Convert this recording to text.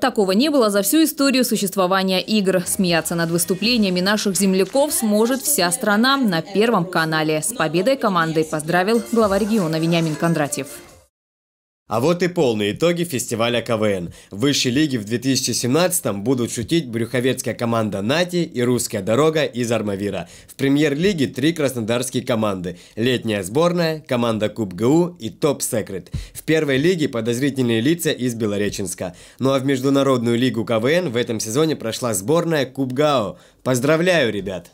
Такого не было за всю историю существования игр. Смеяться над выступлениями наших земляков сможет вся страна на Первом канале. С победой команды поздравил глава региона Вениамин Кондратьев. А вот и полные итоги фестиваля КВН. В высшей лиге в 2017-м будут шутить брюховецкая команда «Нати» и «Русская дорога» из Армавира. В премьер-лиге три краснодарские команды. Летняя сборная, команда Куб ГУ и Топ Секрет. В первой лиге подозрительные лица из Белореченска. Ну а в международную лигу КВН в этом сезоне прошла сборная Куб ГАО. Поздравляю, ребят!